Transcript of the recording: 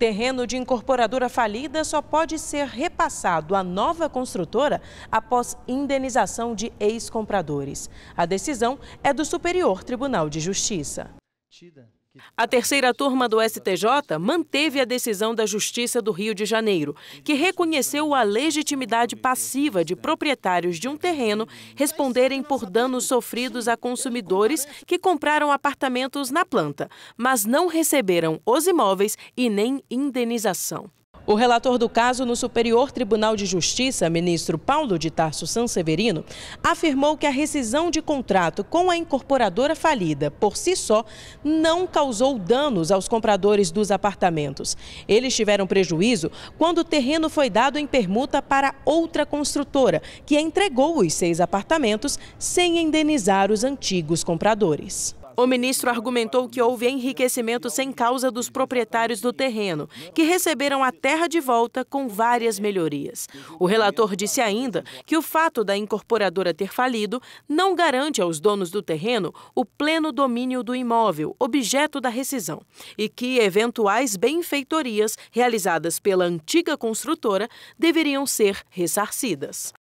Terreno de incorporadora falida só pode ser repassado à nova construtora após indenização de ex-compradores. A decisão é do Superior Tribunal de Justiça. Tida. A terceira turma do STJ manteve a decisão da Justiça do Rio de Janeiro, que reconheceu a legitimidade passiva de proprietários de um terreno responderem por danos sofridos a consumidores que compraram apartamentos na planta, mas não receberam os imóveis e nem indenização. O relator do caso no Superior Tribunal de Justiça, ministro Paulo de Tarso Sanseverino, afirmou que a rescisão de contrato com a incorporadora falida, por si só, não causou danos aos compradores dos apartamentos. Eles tiveram prejuízo quando o terreno foi dado em permuta para outra construtora, que entregou os seis apartamentos sem indenizar os antigos compradores. O ministro argumentou que houve enriquecimento sem causa dos proprietários do terreno, que receberam a terra de volta com várias melhorias. O relator disse ainda que o fato da incorporadora ter falido não garante aos donos do terreno o pleno domínio do imóvel, objeto da rescisão, e que eventuais benfeitorias realizadas pela antiga construtora deveriam ser ressarcidas.